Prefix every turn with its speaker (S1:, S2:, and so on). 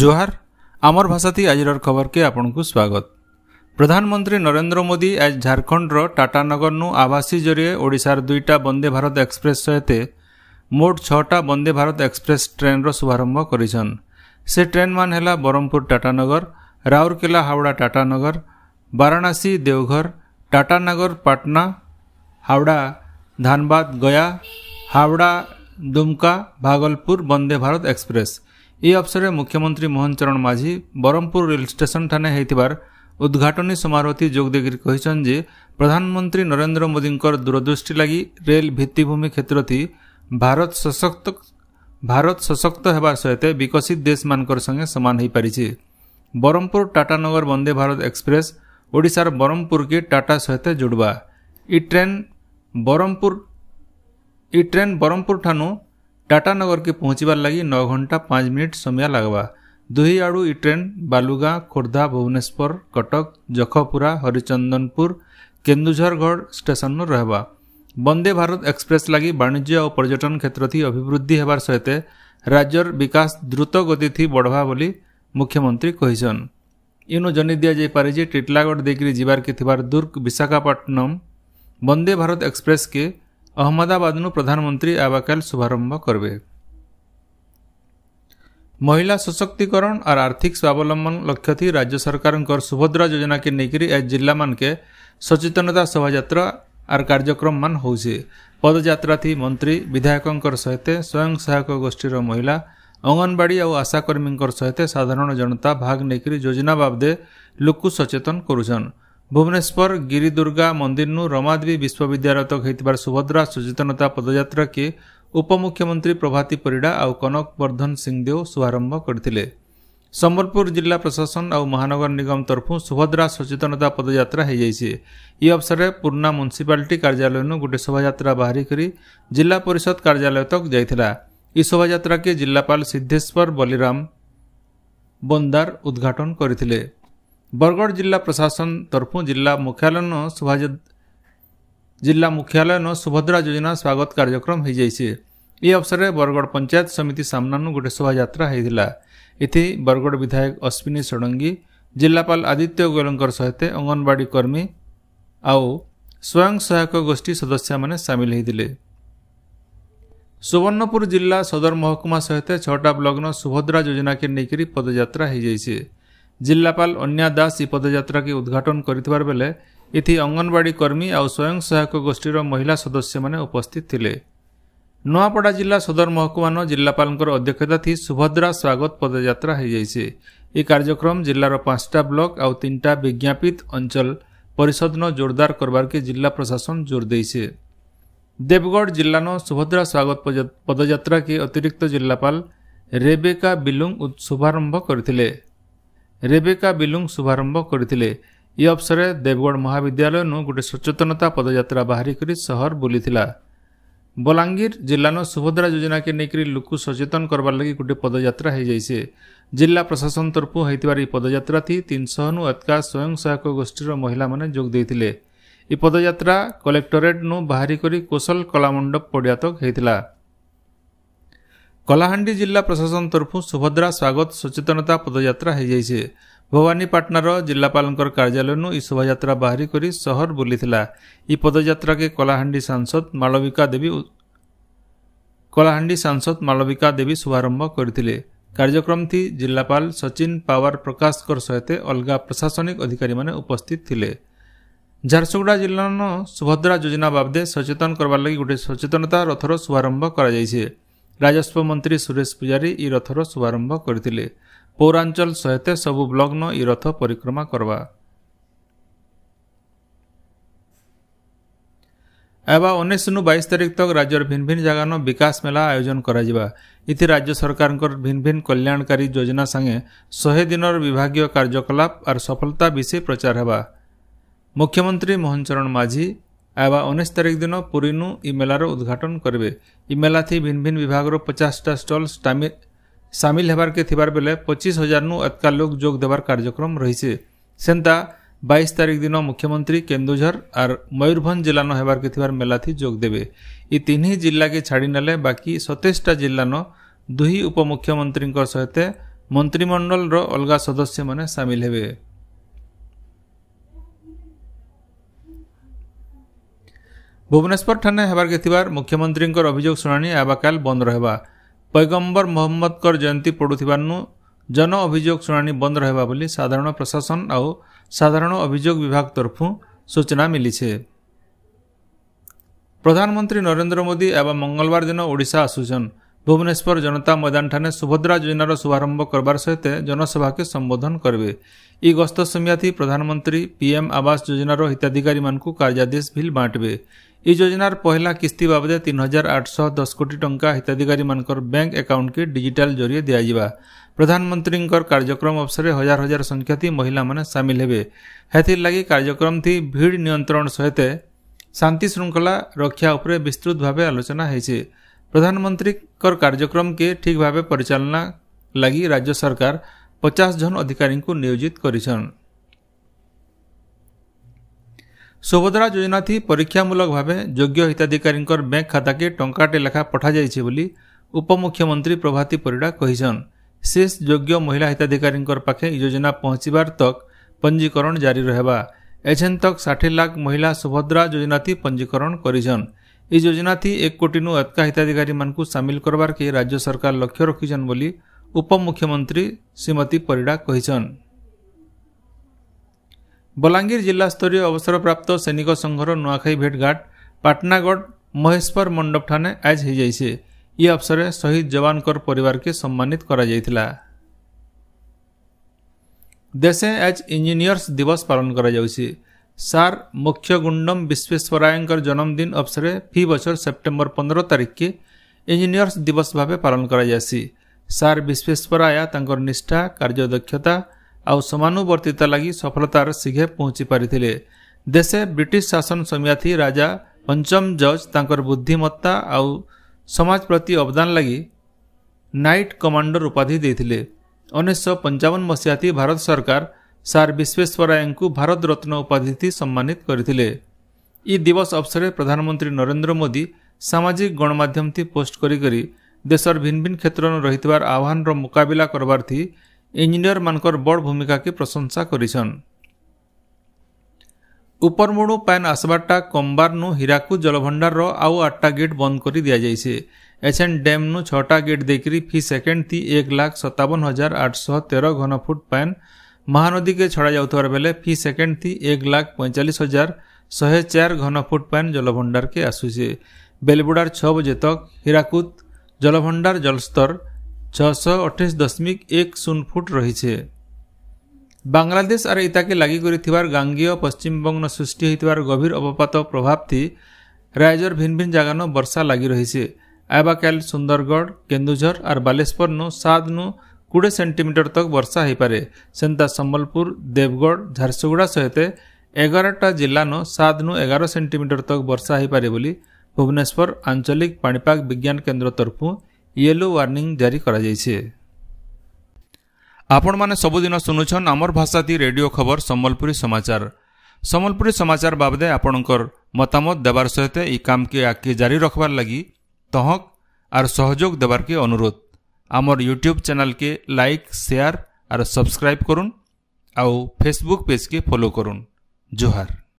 S1: ଜୁହାର ଆମର ଭାଷାତି ଆଜିର ଖବରକେ ଆପଣଙ୍କୁ ସ୍ୱାଗତ ପ୍ରଧାନମନ୍ତ୍ରୀ ନରେନ୍ଦ୍ର ମୋଦି ଆଜି ଝାଡ଼ଖଣ୍ଡର ଟାଟାନଗରନୁ ଆଭାସୀ ଜରିଏ ଓଡ଼ିଶାର ଦୁଇଟା ବନ୍ଦେ ଭାରତ ଏକ୍ସପ୍ରେସ୍ ସହିତ ମୋଟ ଛଅଟା ବନ୍ଦେ ଭାରତ ଏକ୍ସପ୍ରେସ୍ ଟ୍ରେନ୍ର ଶୁଭାରମ୍ଭ କରିଛନ୍ ସେ ଟ୍ରେନ୍ମାନ ହେଲା ବ୍ରହ୍ମପୁର ଟାଟାନଗର ରାଉରକେଲା ହାଓଡ଼ା ଟାଟାନଗର ବାରାଣାସୀ ଦେଓଘର ଟାଟାନଗର ପାଟନା ହାଓଡ଼ା ଧାନବାଦ ଗୟା हावड़ा दुमका भागलपुर वंदे भारत एक्सप्रेस ଏହି ଅବସରରେ ମୁଖ୍ୟମନ୍ତ୍ରୀ ମୋହନ ଚରଣ ମାଝୀ ବରହମପୁର ରେଲ ଷ୍ଟେସନଠାରେ ହୋଇଥିବାର ଉଦ୍ଘାଟନୀ ସମାରୋହଟି ଯୋଗ ଦେଇକରି କହିଛନ୍ତି ଯେ ପ୍ରଧାନମନ୍ତ୍ରୀ ନରେନ୍ଦ୍ର ମୋଦିଙ୍କର ଦୂରଦୃଷ୍ଟି ଲାଗି ରେଲ ଭିତ୍ତିଭୂମି କ୍ଷେତ୍ରଟି ଭାରତ ସଶକ୍ତ ଭାରତ ସଶକ୍ତ ହେବା ସହିତ ବିକଶିତ ଦେଶମାନଙ୍କର ସଙ୍ଗେ ସମାନ ହୋଇପାରିଛି ବରହମପୁର ଟାଟାନଗର ବନ୍ଦେ ଭାରତ ଏକ୍ସପ୍ରେସ୍ ଓଡ଼ିଶାର ବରହମପୁରକେ ଟାଟା ସହିତ ଯୋଡ଼ିବା ଇ ଟ୍ରେନ୍ ବରହମପୁର ଇ ଟ୍ରେନ୍ ବରହମପୁରଠାନୁ ଟାଟାନଗରକେ ପହଞ୍ଚିବାର ଲାଗି ନଅ ଘଣ୍ଟା ପାଞ୍ଚ ମିନିଟ୍ ସମୟ ଲାଗ୍ବା ଦୁହି ଆଡ଼ୁ ଇ ଟ୍ରେନ୍ ବାଲୁଗାଁ ଖୋର୍ଦ୍ଧା ଭୁବନେଶ୍ୱର କଟକ ଜଖପୁରା ହରିଚନ୍ଦନପୁର କେନ୍ଦୁଝରଗଡ଼ ଷ୍ଟେସନ୍ନୁ ରହିବା ବନ୍ଦେ ଭାରତ ଏକ୍ସପ୍ରେସ୍ ଲାଗି ବାଣିଜ୍ୟ ଓ ପର୍ଯ୍ୟଟନ କ୍ଷେତ୍ରଥି ଅଭିବୃଦ୍ଧି ହେବାର ସହିତ ରାଜ୍ୟର ବିକାଶ ଦ୍ରୁତ ଗତିଥି ବଢ଼ବା ବୋଲି ମୁଖ୍ୟମନ୍ତ୍ରୀ କହିଛନ୍ ଇନୁ ଜନି ଦିଆଯାଇପାରେ ଯେ ଟିଟିଲାଗଡ଼ ଦେଇକରି ଯିବାର୍କେ ଥିବାର ଦୁର୍ଗ ବିଶାଖାପାଟନମ୍ ବନ୍ଦେ ଭାରତ ଏକ୍ସପ୍ରେସ୍କେ અહમદાબાદનું પ્રધાનમંત્રી આવકાલ શુભારંભ કરવે মহিলা সশক্তিকরণ আর আর্থিক স্বাবলম্বন লক্ষ্যথি রাজ্য সরকারঙ্কর সুভদ্রা যোজনাকে নেইকরি এ জিল্লামানকে সচেতনতা শোভাযাত্রা আর কার্যক্রম মান হচ্ছে পদযাত্রাথি মন্ত্রী বিধায়কঙ্কর সহিতে স্বয়ং সহায়ক গোষ্ঠীর মহিলা অঙ্গনবাড়ি আউ আশাকর্মীঙ্কর সহিতে সাধারণ জনতা ভাগ নেইকরি যোজনা বাবদে লোকু সচেতন করুছন ଭୁବନେଶ୍ୱର ଗିରିଦୁର୍ଗା ମନ୍ଦିରରୁ ରମାଦେବୀ ବିଶ୍ୱବିଦ୍ୟାଳୟରତ ହୋଇଥିବା ସୁଭଦ୍ରା ସଚେତନତା ପଦଯାତ୍ରାକୁ ଉପମୁଖ୍ୟମନ୍ତ୍ରୀ ପ୍ରଭାତି ପରିଡ଼ା ଆଉ କନକ ବର୍ଦ୍ଧନ ସିଂହଦେଓ ଶୁଭାରମ୍ଭ କରିଥିଲେ ସମ୍ବଲପୁର ଜିଲ୍ଲା ପ୍ରଶାସନ ଆଉ ମହାନଗର ନିଗମ ତରଫୁ ସୁଭଦ୍ରା ସଚେତନତା ପଦଯାତ୍ରା ହୋଇଯାଇଛି ଏ ଅବସରରେ ପୁରୁଣା ମ୍ୟୁନିସିପାଲିଟି କାର୍ଯ୍ୟାଳୟରୁ ଗୋଟିଏ ଶୋଭାଯାତ୍ରା ବାହାରି କରି ଜିଲ୍ଲା ପରିଷଦ କାର୍ଯ୍ୟାଳୟ ତକ ଯାଇଥିଲା ଏହି ଶୋଭାଯାତ୍ରାକୁ ଜିଲ୍ଲାପାଳ ସିଦ୍ଧେଶ୍ୱର ବଲିରାମ ବନ୍ଦାର ଉଦ୍ଘାଟନ କରିଥିଲେ બરગડ જિલ્લા પ્રશાસન તરફું જિલ્લા મુખ્યાલયનો સુભાજ જિલ્લા મુખ્યાલયનો સુભદ્રા યોજના સ્વાગત કાર્યક્રમ ହୋଇଯାଇଛି ଏ ଅବସରରେ ବରଗଡ଼ ପଞ୍ଚାୟତ ସମିତି ସାମ୍ନାରୁ ଗୋଟିଏ ଶୋଭାଯାତ୍ରା ହୋଇଥିଲା ଏଥି ବରଗଡ଼ ବିଧାୟକ ଅଶ୍ୱିନୀ ଷଡ଼ଙ୍ଗୀ ଜିଲ୍ଲାପାଳ ଆଦିତ୍ୟ ଗୋୟଲଙ୍କର ସହିତ ଅଙ୍ଗନବାଡ଼ି କର୍ମୀ ଆଉ ସ୍ୱୟଂ ସହାୟକ ଗୋଷ୍ଠୀ ସଦସ୍ୟମାନେ ସାମିଲ ହୋଇଥିଲେ ସୁବର୍ଣ୍ଣପୁର ଜିଲ୍ଲା ସଦର ମହକୁମା ସହିତ ଛଅଟା ବ୍ଲକର ସୁଭଦ୍ରା ଯୋଜନାକେ ନେଇକରି ପଦଯାତ୍ରା ହୋଇଯାଇଛି ଜିଲ୍ଲାପାଳ ଅନ୍ୟା ଦାସ ଏହି ପଦଯାତ୍ରାକୁ ଉଦ୍ଘାଟନ କରିଥିବାର ବେଳେ ଏଥି ଅଙ୍ଗନବାଡ଼ି କର୍ମୀ ଆଉ ସ୍ୱୟଂ ସହାୟକ ଗୋଷ୍ଠୀର ମହିଳା ସଦସ୍ୟମାନେ ଉପସ୍ଥିତ ଥିଲେ ନୂଆପଡ଼ା ଜିଲ୍ଲା ସଦର ମହକୁମାନ ଜିଲ୍ଲାପାଳଙ୍କର ଅଧ୍ୟକ୍ଷତାଥି ସୁଭଦ୍ରା ସ୍ୱାଗତ ପଦଯାତ୍ରା ହୋଇଯାଇଛି ଏହି କାର୍ଯ୍ୟକ୍ରମ ଜିଲ୍ଲାର ପାଞ୍ଚଟା ବ୍ଲକ ଆଉ ତିନିଟା ବିଜ୍ଞାପିତ ଅଞ୍ଚଳ ପରିଷଦନ ଜୋରଦାର କରବାର୍କେ ଜିଲ୍ଲା ପ୍ରଶାସନ ଜୋର ଦେଇଛି ଦେବଗଡ଼ ଜିଲ୍ଲାନ ସୁଭଦ୍ରା ସ୍ୱାଗତ ପଦଯାତ୍ରାକେ ଅତିରିକ୍ତ ଜିଲ୍ଲାପାଳ ରେବେକା ବିଲୁଙ୍ଗ ଶୁଭାରମ୍ଭ କରିଥିଲେ ରେବେକା ବିଲୁଂ ଶୁଭାରମ୍ଭ କରିଥିଲେ ଏ ଅବସରରେ ଦେବଗଡ଼ ମହାବିଦ୍ୟାଳୟନୁ ଗୋଟିଏ ସଚେତନତା ପଦଯାତ୍ରା ବାହାରି କରି ସହର ବୁଲିଥିଲା ବଲାଙ୍ଗୀର ଜିଲ୍ଲାର ସୁଭଦ୍ରା ଯୋଜନାକେ ନେଇକରି ଲୋକ ସଚେତନ କରବାର୍ ଲାଗି ଗୋଟିଏ ପଦଯାତ୍ରା ହୋଇଯାଇଛି ଜିଲ୍ଲା ପ୍ରଶାସନ ତରଫରୁ ହୋଇଥିବାର ଏହି ପଦଯାତ୍ରା ପଦଯାତ୍ରାଟି ତିନିଶହନୁ ଅତ୍କା ସ୍ୱୟଂ ସହାୟକ ଗୋଷ୍ଠୀର ମହିଳାମାନେ ଯୋଗ ଦେଇଥିଲେ ଏହି ପଦଯାତ୍ରା କଲେକ୍ଟରେଟ୍ନୁ ବାହାରି କରି କୋଶଲ କଳାମଣ୍ଡପ ପଡ଼ିଆତକ ହୋଇଥିଲା କଲାହାଣ୍ଡି ଜିଲ୍ଲା ପ୍ରଶାସନ ତରଫୁ ସୁଭଦ୍ରା ସ୍ୱାଗତ ସଚେତନତା ପଦଯାତ୍ରା ହୋଇଯାଇଛେ ଭବାନୀପାଟଣାର ଜିଲ୍ଲାପାଳଙ୍କର କାର୍ଯ୍ୟାଳୟରୁ ଏହି ଶୋଭାଯାତ୍ରା ବାହାରି କରି ସହର ବୁଲିଥିଲା ଏହି ପଦଯାତ୍ରାକେ କଲାହାଣ୍ଡି ସାଂସଦ ମାଳବିକା ଦେବୀ କଳାହାଣ୍ଡି ସାଂସଦ ମାଳବିକା ଦେବୀ ଶୁଭାରମ୍ଭ କରିଥିଲେ କାର୍ଯ୍ୟକ୍ରମଟି ଜିଲ୍ଲାପାଳ ସଚିନ ପାୱାର ପ୍ରକାଶଙ୍କର ସହିତ ଅଲଗା ପ୍ରଶାସନିକ ଅଧିକାରୀମାନେ ଉପସ୍ଥିତ ଥିଲେ ଝାରସୁଗୁଡ଼ା ଜିଲ୍ଲାର ସୁଭଦ୍ରା ଯୋଜନା ବାବଦେ ସଚେତନ କରିବାର ଲାଗି ଗୋଟିଏ ସଚେତନତା ରଥର ଶୁଭାରମ୍ଭ କରାଯାଇଛି ରାଜସ୍ୱ ମନ୍ତ୍ରୀ ସୁରେଶ ପୂଜାରୀ ଇ ରଥର ଶୁଭାରମ୍ଭ କରିଥିଲେ ପୌରାଞ୍ଚଳ ସହିତ ସବୁ ବ୍ଲକ୍ନ ଇ ରଥ ପରିକ୍ରମା କରବା ଏବା ଉଣେଇଶନୁ ବାଇଶ ତାରିଖ ତକ ରାଜ୍ୟର ଭିନ୍ ଭିନ୍ ଜାଗାନ ବିକାଶ ମେଳା ଆୟୋଜନ କରାଯିବା ଏଥି ରାଜ୍ୟ ସରକାରଙ୍କ ଭିନ୍ ଭିନ୍ କଲ୍ୟାଣକାରୀ ଯୋଜନା ସାଙ୍ଗେ ଶହେ ଦିନର ବିଭାଗୀୟ କାର୍ଯ୍ୟକଳାପ ଆର୍ ସଫଳତା ବିଷୟ ପ୍ରଚାର ହେବା ମୁଖ୍ୟମନ୍ତ୍ରୀ ମୋହନ ଚରଣ ମାଝୀ આવા ઉનીસ તારીખ દિન પુરીનું ઈ મેલાર ઉદ્ઘાટન કરବେ ଇ ମେଲାଥି ভিন ଭିନ୍ନ ବିଭାଗର ପଚାଶଟା ଷ୍ଟଲ୍ ସାମିଲ ହେବାର୍କେ বেলে ବେଲେ ପଚିଶ ହଜାରନୁ ଏତକା লোক ଯୋଗ দেবার କାର୍ଯ୍ୟକ୍ରମ ରହିଛେ ସେନ୍ତା বাইশ তারিখ দিন মুখ্যমন্ত্রী কেন্দুঝর আর ময়ূরভঞ্জ জেলান হেবার থিবার মেলাথি যোগ দেবে এই তিন জিলাকে ছাড়ি নেলে বাকি জেলা জিলান দুই উপমুখ্যমন্ত্রী সহ মন্ত্রিমণ্ডলর অলগা সদস্য মানে সামিল হবে ଭୁବନେଶ୍ୱର ଠାନେ ହେବାର୍କେ ଥିବାର ମୁଖ୍ୟମନ୍ତ୍ରୀଙ୍କର ଅଭିଯୋଗ ଶୁଣାଣି ଆବାକାଲ ବନ୍ଦ ରହିବା ପୈଗମ୍ବର ମହମ୍ମଦଙ୍କର ଜୟନ୍ତୀ ପଡ଼ୁଥିବାରୁ ଜନ ଅଭିଯୋଗ ଶୁଣାଣି ବନ୍ଦ ରହିବା ବୋଲି ସାଧାରଣ ପ୍ରଶାସନ ଆଉ ସାଧାରଣ ଅଭିଯୋଗ ବିଭାଗ ତରଫୁ ସୂଚନା ମିଳିଛି ପ୍ରଧାନମନ୍ତ୍ରୀ ନରେନ୍ଦ୍ର ମୋଦି ଏବେ ମଙ୍ଗଳବାର ଦିନ ଓଡ଼ିଶା ଆସୁଛନ୍ ଭୁବନେଶ୍ୱର ଜନତା ମଇଦାନଠାରେ ସୁଭଦ୍ରା ଯୋଜନାର ଶୁଭାରମ୍ଭ କରିବାର ସହିତ ଜନସଭାକେ ସମ୍ବୋଧନ କରିବେ ଏହି ଗସ୍ତ ସମିଆତି ପ୍ରଧାନମନ୍ତ୍ରୀ ପିଏମ୍ ଆବାସ ଯୋଜନାର ହିତାଧିକାରୀମାନଙ୍କୁ କାର୍ଯ୍ୟାଦେଶ ଭିଲ୍ ବାଣ୍ଟିବେ এই যোজনার পহেলা কিস্তি বাবদে তিন হাজার আটশহ দশ কোটি টঙ্কা হিতাধিকারীমানকর ব্যাঙ্ক আকাউন্টকে ডিজিটাল জরিয়ে দিয়াযিবা প্রধানমন্ত্রীঙ্কর কার্যক্রম অবসরে হাজার হাজার সংখ্যাতি মহিলাମାନେ সামিল হেবে হেথির লাগি কার্যক্রমটি ভিড় নিয়ন্ত্রণ সহিত শান্তি শৃঙ্খলা রক্ষা উপরে বিস্তৃত ভাবে আলোচনা হয়েছে প্রধানমন্ত্রীঙ্কর কার্যক্রমকে ঠিক ভাবে পরিচালনা লাগি রাজ্য সরকার পচাশ জন অধিকারীଙ୍କୁ নিয়োজিত করেছেন ସୁଭଦ୍ରା ଯୋଜନାଥି ପରୀକ୍ଷାମୂଳକ ଭାବେ ଯୋଗ୍ୟ ହିତାଧିକାରୀଙ୍କର ବ୍ୟାଙ୍କ ଖାତାକେ ଟଙ୍କାଟେ ଲେଖା ପଠାଯାଇଛି ବୋଲି ଉପମୁଖ୍ୟମନ୍ତ୍ରୀ ପ୍ରଭାତୀ ପରିଡ଼ା କହିଛନ୍ ଶେଷ ଯୋଗ୍ୟ ମହିଳା ହିତାଧିକାରୀଙ୍କର ପାଖେ ଏହି ଯୋଜନା ପହଞ୍ଚିବାର ତକ୍ ପଞ୍ଜୀକରଣ ଜାରି ରହିବା ଏଛେନ୍ ତକ୍ ଷାଠିଏ ଲାଖ ମହିଳା ସୁଭଦ୍ରା ଯୋଜନାଥି ପଞ୍ଜୀକରଣ କରିଛନ୍ ଏହି ଯୋଜନାଥି ଏକ କୋଟିନୁ ଅଧିକା ହିତାଧିକାରୀମାନଙ୍କୁ ସାମିଲ କରବାର୍କେ ରାଜ୍ୟ ସରକାର ଲକ୍ଷ୍ୟ ରଖିଛନ୍ ବୋଲି ଉପମୁଖ୍ୟମନ୍ତ୍ରୀ ଶ୍ରୀମତୀ ପରିଡ଼ା କହିଛନ୍ ବଲାଙ୍ଗୀର ଜିଲ୍ଲାସ୍ତରୀୟ ଅବସରପ୍ରାପ୍ତ ସୈନିକ ସଂଘର ନୂଆଖାଇ ଭେଟଘାଟ ପାଟନାଗଡ଼ ମହେଶ୍ୱର ମଣ୍ଡପଠାରେ ଆୟୋଜ ହୋଇଯାଇଛି ଇ ଅବସରରେ ଶହୀଦ ଯବାନଙ୍କର ପରିବାରକେ ସମ୍ମାନିତ କରାଯାଇଥିଲା ଦେଶେ ଆଜ୍ ଇଞ୍ଜିନିୟର୍ସ ଦିବସ ପାଳନ କରାଯାଉଛି ସାର୍ ମୁଖ୍ୟ ଗୁଣ୍ଡମ ବିଶ୍ୱେଶ୍ୱରାୟଙ୍କର ଜନ୍ମଦିନ ଅବସରରେ ଫି ବଛର ସେପ୍ଟେମ୍ବର ପନ୍ଦର ତାରିଖକେ ଇଞ୍ଜିନିୟର୍ସ ଦିବସ ଭାବେ ପାଳନ କରାଯାସି ସାର୍ ବିଶ୍ୱେଶ୍ୱରାୟା ତାଙ୍କର ନିଷ୍ଠା କାର୍ଯ୍ୟଦକ୍ଷତା ଆଉ ସମାନୁବର୍ତ୍ତିତା ଲାଗି ସଫଳତାର ଶୀଘ୍ର ପହଞ୍ଚି ପାରିଥିଲେ ଦେଶେ ବ୍ରିଟିଶ ଶାସନ ସମିଆତି ରାଜା ପଞ୍ଚମ ଜଜ୍ ତାଙ୍କର ବୁଦ୍ଧିମତା ଆଉ ସମାଜ ପ୍ରତି ଅବଦାନ ଲାଗି ନାଇଟ୍ କମାଣ୍ଡର ଉପାଧି ଦେଇଥିଲେ ଉଣେଇଶହ ପଞ୍ଚାବନ ମସିହାତି ଭାରତ ସରକାର ସାର୍ ବିଶ୍ୱେଶ୍ୱରାୟଙ୍କୁ ଭାରତରତ୍ନ ଉପାଧି ସମ୍ମାନିତ କରିଥିଲେ ଇ ଦିବସ ଅବସରରେ ପ୍ରଧାନମନ୍ତ୍ରୀ ନରେନ୍ଦ୍ର ମୋଦି ସାମାଜିକ ଗଣମାଧ୍ୟମଟି ପୋଷ୍ଟ କରିକରି ଦେଶର ଭିନ୍ନ ଭିନ୍ନ କ୍ଷେତ୍ରରେ ରହିଥିବାର ଆହ୍ୱାନର ମୁକାବିଲା କରବାର୍ଥି ଇଞ୍ଜିନିୟରମାନଙ୍କର ବଡ଼ ଭୂମିକାକେ ପ୍ରଶଂସା କରିଛନ୍ ଉପରମୁଣୁ ପାଏନ୍ ଆସବାରଟା କମ୍ବାରନୁ ହୀରାକୁଦ ଜଳଭଣ୍ଡାରର ଆଉ ଆଠଟା ଗେଟ୍ ବନ୍ଦ କରି ଦିଆଯାଇଛେ ଏଛେନ୍ ଡ୍ୟାମ୍ନୁ ଛଅଟା ଗେଟ୍ ଦେଇକରି ଫି ସେକେଣ୍ଡ ତି ଏକ ଲାଖ ସତାବନ ହଜାର ଆଠଶହ ତେର ଘନଫୁଟ ପାଏନ୍ ମହାନଦୀକେ ଛଡ଼ା ଯାଉଥିବାର ବେଲେ ଫି ସେକେଣ୍ଡ ତି ଏକ ଲାଖ ପଇଁଚାଳିଶ ହଜାର ଶହେ ଚାର ଘନଫୁଟ ପାଏନ୍ ଜଳଭଣ୍ଡାରକେ ଆସୁଛେ ବେଲବୁଡ଼ାର ଛଅ ବଜେ ତକ୍ ହୀରାକୁଦ ଜଳଭଣ୍ଡାର ଜଳସ୍ତର છસો અઠાઈસ દશમિક એક શૂન્ય ફૂટ રહી છે બાંગ્લાદેશ આર ઇતાકે લાગી કરીથિବାର ગાંગીય પશ્ચિમબંગન સૃષ્ટિ ହୋଇଥିବାର ગભીર અବપાત પ્રભાવથી રાજ્યર ભિન ભિન જાગાનો ବର୍ଷା લાગી રહી છે આબાકાલ સુંદરગઢ કેન્દુઝર આર બાલેશ્વરનો સાતનુ କୋଡ଼ିଏ ସେଣ୍ଟିମିଟର ତକ ବର୍ଷା ହୋଇପାରେ ସେନ୍ତା ସମ୍ବଲପୁର ଦେବଗଡ଼ ଝାରସୁଗୁଡ଼ା ସହିତ ଏଗାରଟା ଜିଲ୍ଲାନ ସାତନୁ ଏଗାର ସେଣ୍ଟିମିଟର ତକ ବର୍ଷା ହୋଇପାରେ ବୋଲି ଭୁବନେଶ୍ୱର ଆଞ୍ଚଳିକ ପାଣିପାଗ ବିଜ୍ଞାନ କେନ୍ଦ୍ର ତରଫୁ ୟେଲୋ ୱାର୍ଣ୍ଣିଂ ଜାରି କରାଯାଇଛି ଆପଣମାନେ ସବୁଦିନ ଶୁଣୁଛନ୍ ଆମର୍ ଭାଷାତି ରେଡିଓ ଖବର ସମ୍ବଲପୁରୀ ସମାଚାର ସମ୍ବଲପୁରୀ ସମାଚାର ବାବଦେ ଆପଣଙ୍କର ମତାମତ ଦେବାର ସହିତ ଏହି କାମକେ ଆଗକେ ଜାରି ରଖବାର୍ ଲାଗି ତହକ ଆର୍ ସହଯୋଗ ଦେବାର୍କେ ଅନୁରୋଧ ଆମର ୟୁଟ୍ୟୁବ୍ ଚ୍ୟାନେଲ୍କେ ଲାଇକ୍ ସେୟାର ଆର୍ ସବସ୍କ୍ରାଇବ୍ କରୁନ୍ ଆଉ ଫେସବୁକ୍ ପେଜ୍କେ ଫଲୋ କରୁନ୍ ଜୁହାର